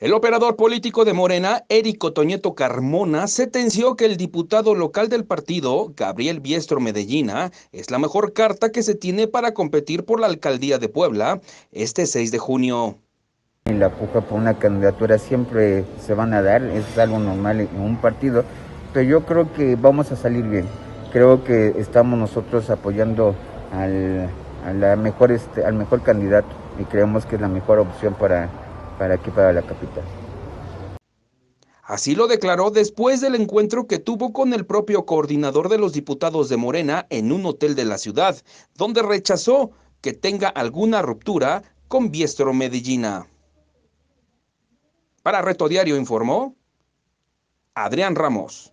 El operador político de Morena, Érico Toñeto Carmona, sentenció que el diputado local del partido, Gabriel Biestro Medellina, es la mejor carta que se tiene para competir por la alcaldía de Puebla este 6 de junio. En la puja por una candidatura siempre se van a dar, es algo normal en un partido, pero yo creo que vamos a salir bien. Creo que estamos nosotros apoyando al, la mejor, este, al mejor candidato y creemos que es la mejor opción para para aquí, para la capital. Así lo declaró después del encuentro que tuvo con el propio coordinador de los diputados de Morena en un hotel de la ciudad, donde rechazó que tenga alguna ruptura con Biestro Medellina. Para Reto Diario informó Adrián Ramos.